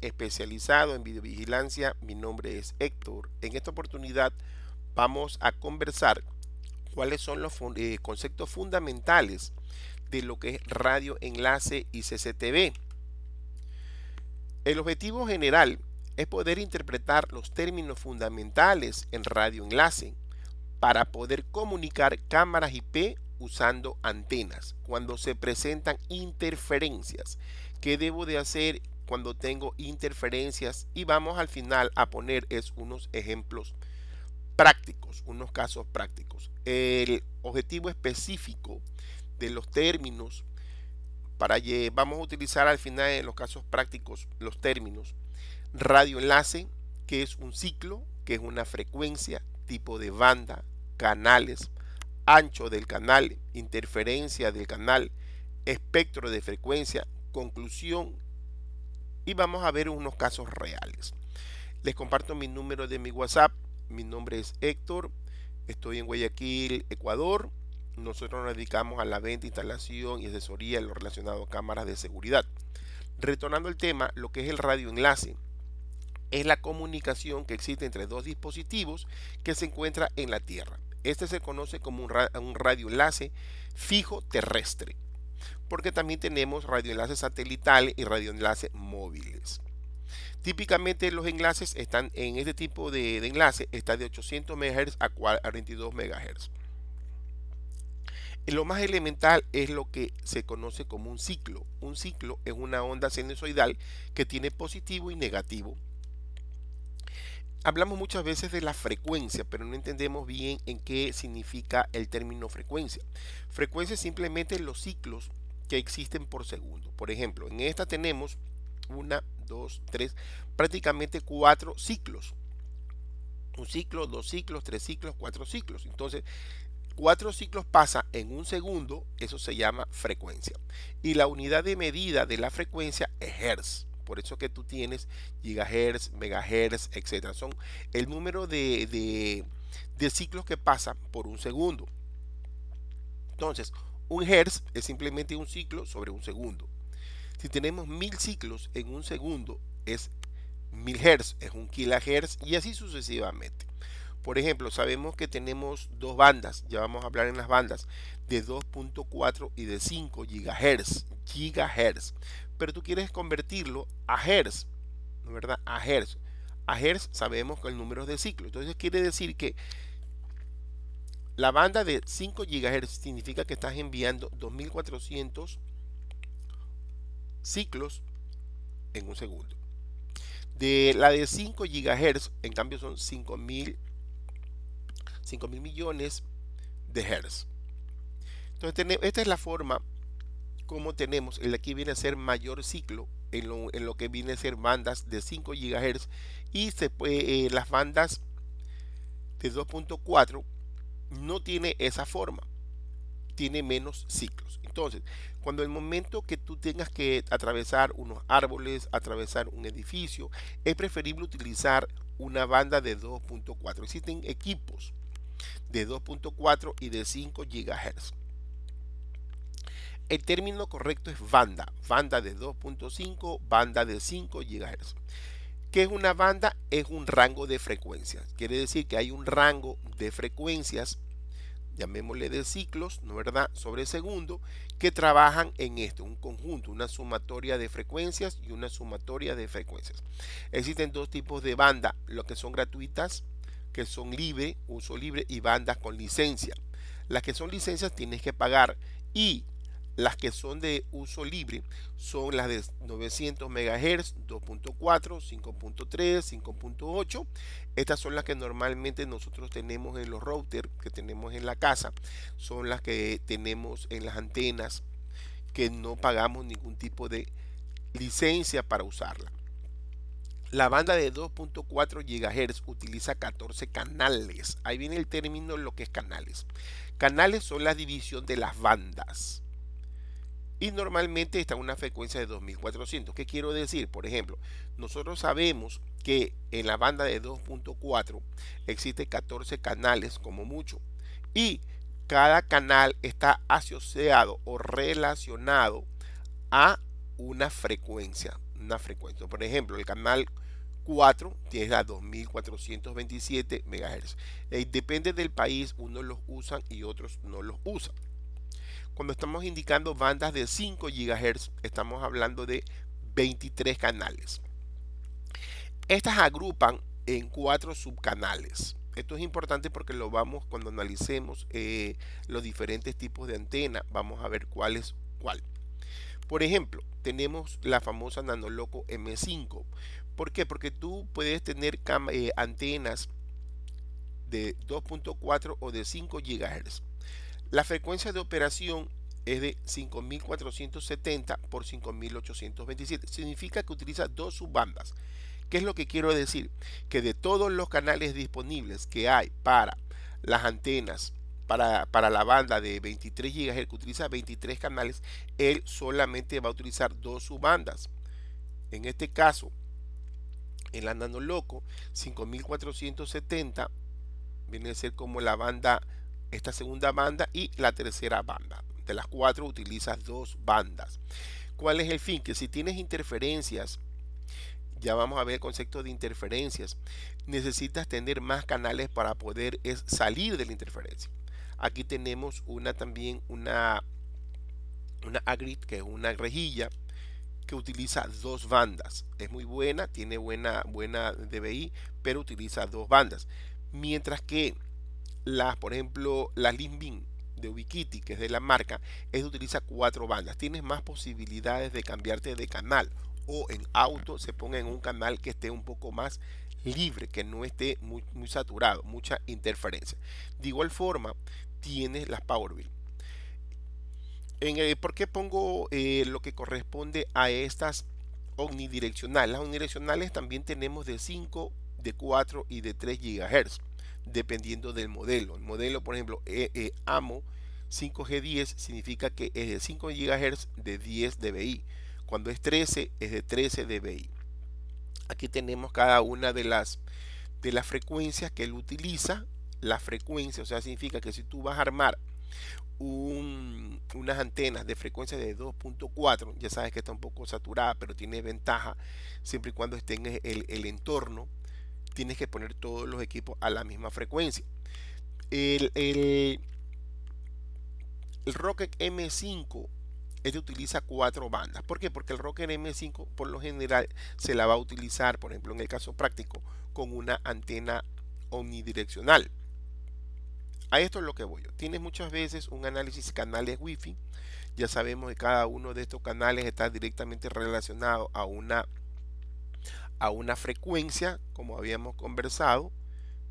especializado en videovigilancia. Mi nombre es Héctor. En esta oportunidad vamos a conversar cuáles son los eh, conceptos fundamentales de lo que es radio enlace y CCTV. El objetivo general es poder interpretar los términos fundamentales en radio enlace para poder comunicar cámaras IP usando antenas cuando se presentan interferencias. ¿Qué debo de hacer cuando tengo interferencias y vamos al final a poner es unos ejemplos prácticos, unos casos prácticos. El objetivo específico de los términos para vamos a utilizar al final en los casos prácticos los términos radioenlace, que es un ciclo, que es una frecuencia, tipo de banda, canales, ancho del canal, interferencia del canal, espectro de frecuencia, conclusión y vamos a ver unos casos reales. Les comparto mi número de mi WhatsApp. Mi nombre es Héctor. Estoy en Guayaquil, Ecuador. Nosotros nos dedicamos a la venta, instalación y asesoría en lo relacionado a cámaras de seguridad. Retornando al tema, lo que es el radioenlace es la comunicación que existe entre dos dispositivos que se encuentra en la Tierra. Este se conoce como un, radioenlace fijo terrestre porque también tenemos radioenlaces satelitales y radioenlaces móviles. Típicamente los enlaces están en este tipo de, enlace está de 800 MHz a 42 MHz. Lo más elemental es lo que se conoce como un ciclo. Un ciclo es una onda sinusoidal que tiene positivo y negativo Hablamos muchas veces de la frecuencia, pero no entendemos bien en qué significa el término frecuencia. Frecuencia es simplemente los ciclos que existen por segundo. Por ejemplo, en esta tenemos una, dos, tres, prácticamente cuatro ciclos. Un ciclo, dos ciclos, tres ciclos, cuatro ciclos. Entonces, cuatro ciclos pasa en un segundo, eso se llama frecuencia. Y la unidad de medida de la frecuencia es Hertz. Por eso que tú tienes gigahertz, megahertz, etcétera. Son el número de, de ciclos que pasan por un segundo. Entonces, un hertz es simplemente un ciclo sobre un segundo. Si tenemos mil ciclos en un segundo, es mil hertz, es un kilohertz y así sucesivamente. Por ejemplo, sabemos que tenemos dos bandas, ya vamos a hablar en las bandas, de 2.4 y de 5 gigahertz, gigahertz pero tú quieres convertirlo a hertz, ¿verdad? A hertz. A hertz sabemos que el número es de ciclos Entonces quiere decir que la banda de 5 GHz significa que estás enviando 2400 ciclos en un segundo. De la de 5 GHz, en cambio, son 5000 mil millones de hertz Entonces, esta es la forma como tenemos, el aquí viene a ser mayor ciclo en lo, que viene a ser bandas de 5 GHz y se puede, eh, eh, las bandas de 2.4 no tiene esa forma, tiene menos ciclos. Entonces, cuando el momento que tú tengas que atravesar unos árboles, atravesar un edificio, es preferible utilizar una banda de 2.4. Existen equipos de 2.4 y de 5 GHz. El término correcto es banda, banda de 2.5, banda de 5 GHz. ¿Qué es una banda? Es un rango de frecuencias. Quiere decir que hay un rango de frecuencias, llamémosle de ciclos, ¿no verdad?, sobre segundo, que trabajan en esto, un conjunto, una sumatoria de frecuencias y una sumatoria de frecuencias. Existen dos tipos de banda, lo que son gratuitas, que son libre, uso libre, y bandas con licencia. Las que son licencias tienes que pagar y las que son de uso libre son las de 900 MHz, 2.4, 5.3, 5.8. Estas son las que normalmente nosotros tenemos en los routers que tenemos en la casa. Son las que tenemos en las antenas que no pagamos ningún tipo de licencia para usarla. La banda de 2.4 GHz utiliza 14 canales. Ahí viene el término lo que es canales. Canales son la división de las bandas y normalmente está una frecuencia de 2400. ¿Qué quiero decir? Por ejemplo, nosotros sabemos que en la banda de 2.4 existe 14 canales como mucho y cada canal está asociado o relacionado a una frecuencia, una frecuencia. Por ejemplo, el canal 4 tiene la 2427 MHz. depende del país, unos los usan y otros no los usan. Cuando estamos indicando bandas de 5 GHz, estamos hablando de 23 canales. Estas agrupan en cuatro subcanales. Esto es importante porque lo vamos, cuando analicemos eh, los diferentes tipos de antena, vamos a ver cuál es cuál. Por ejemplo, tenemos la famosa Nanoloco M5. ¿Por qué? Porque tú puedes tener eh, antenas de 2.4 o de 5 GHz. La frecuencia de operación es de 5470 por 5827. Significa que utiliza dos subbandas. ¿Qué es lo que quiero decir? Que de todos los canales disponibles que hay para las antenas, para, para la banda de 23 GHz que utiliza 23 canales, él solamente va a utilizar dos subbandas. En este caso, en la Nano Loco 5470 viene a ser como la banda esta segunda banda y la tercera banda. De las cuatro utilizas dos bandas. ¿Cuál es el fin? Que si tienes interferencias, ya vamos a ver el concepto de interferencias, necesitas tener más canales para poder salir de la interferencia. Aquí tenemos una también una una agrid que es una rejilla que utiliza dos bandas. Es muy buena, tiene buena buena DBI, pero utiliza dos bandas. Mientras que las, por ejemplo, la Limbin de Ubiquiti, que es de la marca, es utiliza cuatro bandas. Tienes más posibilidades de cambiarte de canal o en auto se ponga en un canal que esté un poco más libre, que no esté muy, saturado, mucha interferencia. De igual forma, tienes las Power En, ¿Por qué pongo eh, lo que corresponde a estas omnidireccionales? Las omnidireccionales también tenemos de 5, de 4 y de 3 GHz dependiendo del modelo. El modelo, por ejemplo, eh, eh, AMO 5G10 significa que es de 5 GHz de 10 dBi. Cuando es 13 es de 13 dBi. Aquí tenemos cada una de las, de las frecuencias que él utiliza. La frecuencia, o sea, significa que si tú vas a armar unas antenas de frecuencia de 2.4, ya sabes que está un poco saturada, pero tiene ventaja siempre y cuando esté en el entorno tienes que poner todos los equipos a la misma frecuencia. El, el, Rocket M5 este utiliza cuatro bandas. ¿Por qué? Porque el Rocket M5 por lo general se la va a utilizar, por ejemplo en el caso práctico, con una antena omnidireccional. A esto es lo que voy yo. Tienes muchas veces un análisis de canales Wi-Fi. Ya sabemos que cada uno de estos canales está directamente relacionado a una a una frecuencia, como habíamos conversado,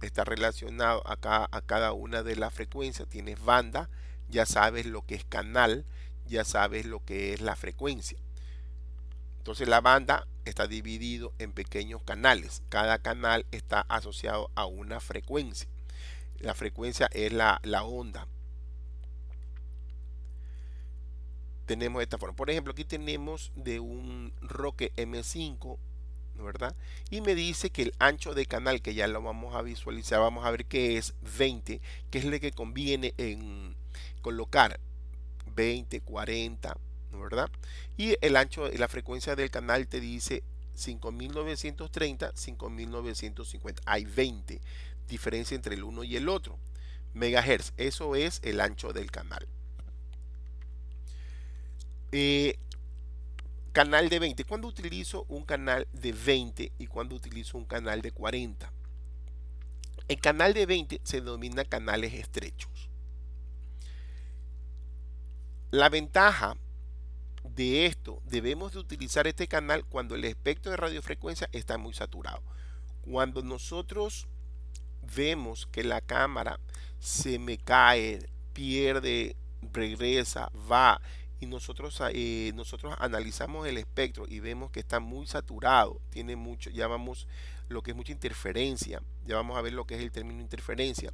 está relacionado acá a cada una de las frecuencias, tienes banda, ya sabes lo que es canal, ya sabes lo que es la frecuencia. Entonces la banda está dividido en pequeños canales. Cada canal está asociado a una frecuencia. La frecuencia es la, la onda. Tenemos esta forma. Por ejemplo, aquí tenemos de un Roque M5 ¿verdad? Y me dice que el ancho de canal, que ya lo vamos a visualizar, vamos a ver que es 20, que es lo que conviene en colocar 20, 40, ¿verdad? Y el ancho, la frecuencia del canal te dice 5930, 5950. Hay 20, diferencia entre el uno y el otro. Megahertz, eso es el ancho del canal. Eh, canal de 20. ¿Cuándo utilizo un canal de 20 y cuándo utilizo un canal de 40? El canal de 20 se denomina canales estrechos. La ventaja de esto, debemos de utilizar este canal cuando el espectro de radiofrecuencia está muy saturado. Cuando nosotros vemos que la cámara se me cae, pierde, regresa, va nosotros, ah, eh, nosotros analizamos el espectro y vemos que está muy saturado, tiene mucho, llamamos lo que es mucha interferencia, ya vamos a ver lo que es el término interferencia.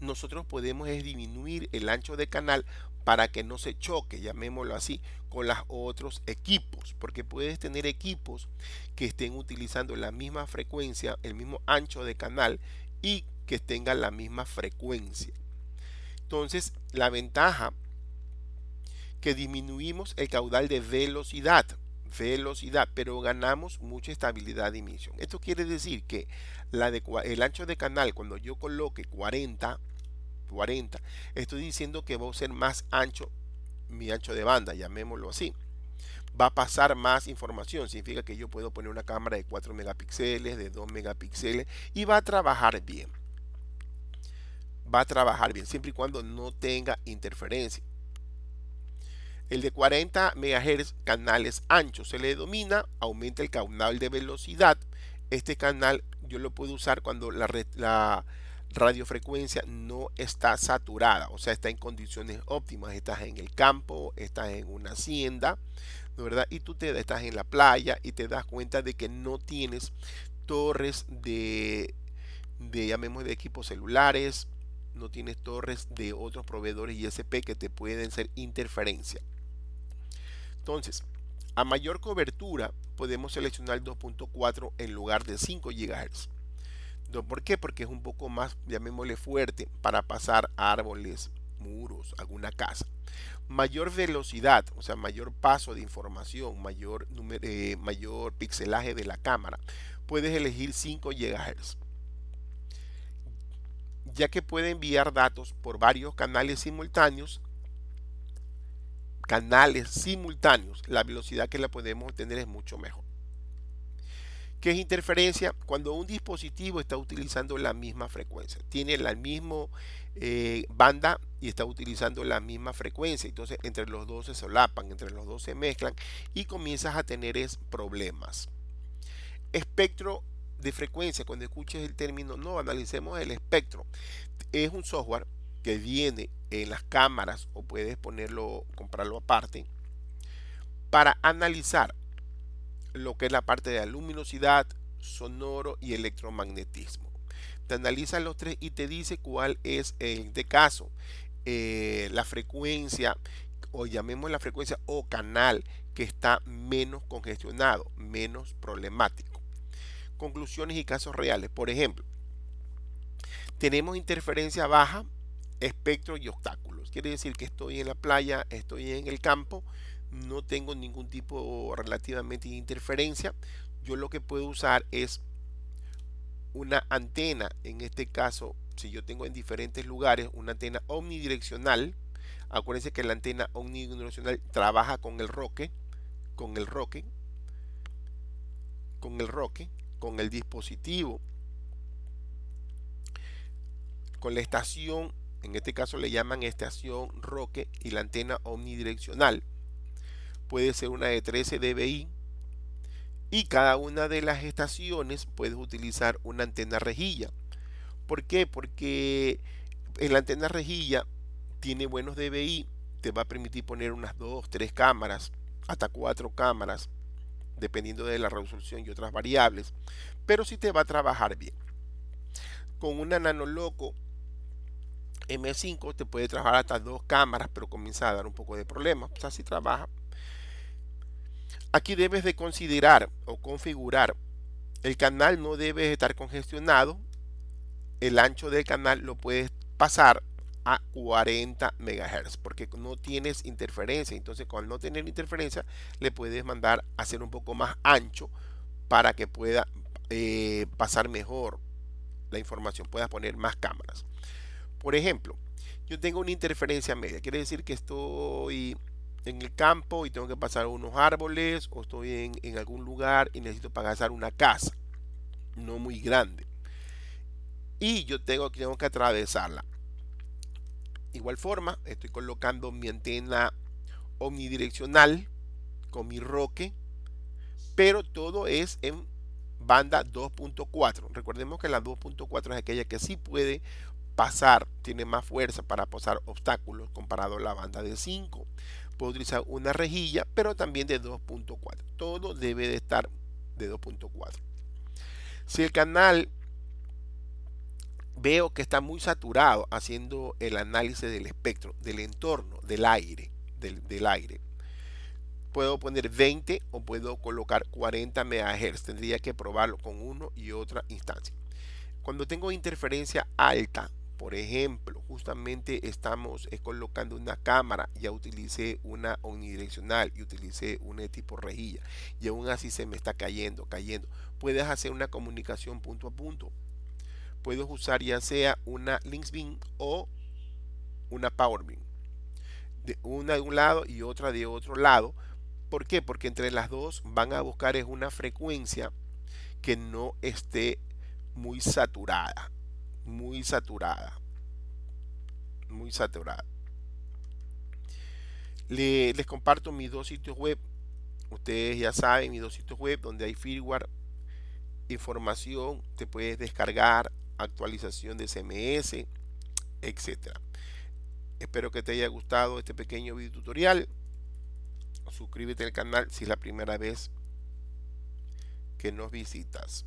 Nosotros podemos es disminuir el ancho de canal para que no se choque, llamémoslo así, con los otros equipos, porque puedes tener equipos que estén utilizando la misma frecuencia, el mismo ancho de canal y que tengan la misma frecuencia. Entonces, la ventaja que disminuimos el caudal de velocidad velocidad, pero ganamos mucha estabilidad de emisión. Esto quiere decir que la el ancho de canal, cuando yo coloque 40, 40, estoy diciendo que va a ser más ancho mi ancho de banda, llamémoslo así. Va a pasar más información, significa que yo puedo poner una cámara de 4 megapíxeles, de 2 megapíxeles y va a trabajar bien. Va a trabajar bien, siempre y cuando no tenga interferencia. El de 40 MHz, canales anchos, se le domina, aumenta el caudal de velocidad. Este canal yo lo puedo usar cuando la, radiofrecuencia no está saturada, o sea, está en condiciones óptimas. Estás en el campo, estás en una hacienda, verdad? Y tú te estás en la playa y te das cuenta de que no tienes torres de, de llamemos de equipos celulares, no tienes torres de otros proveedores ISP que te pueden hacer interferencia. Entonces, a mayor cobertura podemos seleccionar 2.4 en lugar de 5 GHz. ¿Por qué? Porque es un poco más, llamémosle fuerte, para pasar árboles, muros, alguna casa. Mayor velocidad, o sea, mayor paso de información, mayor, eh, mayor pixelaje de la cámara. Puedes elegir 5 GHz. Ya que puede enviar datos por varios canales simultáneos, canales simultáneos, la velocidad que la podemos obtener es mucho mejor. ¿Qué es interferencia? Cuando un dispositivo está utilizando la misma frecuencia, tiene la misma eh, banda y está utilizando la misma frecuencia. Entonces, entre los dos se solapan, entre los dos se mezclan y comienzas a tener problemas. Espectro de frecuencia, cuando escuches el término, no, analicemos el espectro. Es un software que viene en las cámaras o puedes ponerlo, comprarlo aparte, para analizar lo que es la parte de la luminosidad, sonoro y electromagnetismo. Te analiza los tres y te dice cuál es el eh, de este caso, eh, la frecuencia o llamemos la frecuencia o canal que está menos congestionado, menos problemático. Conclusiones y casos reales. Por ejemplo, tenemos interferencia baja espectro y obstáculos. Quiere decir que estoy en la playa, estoy en el campo, no tengo ningún tipo relativamente de interferencia. Yo lo que puedo usar es una antena, en este caso, si yo tengo en diferentes lugares una antena omnidireccional, acuérdense que la antena omnidireccional trabaja con el roque, con el roque, con el roque, con el dispositivo, con la estación en este caso le llaman estación Roque y la antena omnidireccional puede ser una de 13 dBi y cada una de las estaciones puedes utilizar una antena rejilla. ¿Por qué? Porque en la antena rejilla tiene buenos dBi, te va a permitir poner unas 2, 3 cámaras, hasta 4 cámaras, dependiendo de la resolución y otras variables, pero si sí te va a trabajar bien. Con una Nanoloco M5 te puede trabajar hasta dos cámaras, pero comienza a dar un poco de problemas. sea, así trabaja. Aquí debes de considerar o configurar. El canal no debe estar congestionado. El ancho del canal lo puedes pasar a 40 MHz porque no tienes interferencia. Entonces, con no tener interferencia, le puedes mandar a hacer un poco más ancho para que pueda eh, pasar mejor la información, puedas poner más cámaras. Por ejemplo, yo tengo una interferencia media, quiere decir que estoy en el campo y tengo que pasar unos árboles o estoy en, algún lugar y necesito pasar una casa, no muy grande. Y yo tengo, tengo que atravesarla. Igual forma, estoy colocando mi antena omnidireccional con mi roque, pero todo es en banda 2.4. Recordemos que la 2.4 es aquella que sí puede pasar, tiene más fuerza para pasar obstáculos comparado a la banda de 5. Puedo utilizar una rejilla, pero también de 2.4. Todo debe de estar de 2.4. Si el canal veo que está muy saturado haciendo el análisis del espectro, del entorno, del aire, del, aire. Puedo poner 20 o puedo colocar 40 MHz. Tendría que probarlo con uno y otra instancia. Cuando tengo interferencia alta, por ejemplo, justamente estamos eh, colocando una cámara, ya utilicé una unidireccional y utilicé una de tipo rejilla y aún así se me está cayendo, cayendo. Puedes hacer una comunicación punto a punto. Puedes usar ya sea una bin o una Powerbeam. De una de un lado y otra de otro lado. ¿Por qué? Porque entre las dos van a buscar es una frecuencia que no esté muy saturada muy saturada. Muy saturada. les comparto mis dos sitios web. Ustedes ya saben, mis dos sitios web donde hay firmware, información, te puedes descargar, actualización de SMS etcétera. Espero que te haya gustado este pequeño video tutorial. Suscríbete al canal si es la primera vez que nos visitas.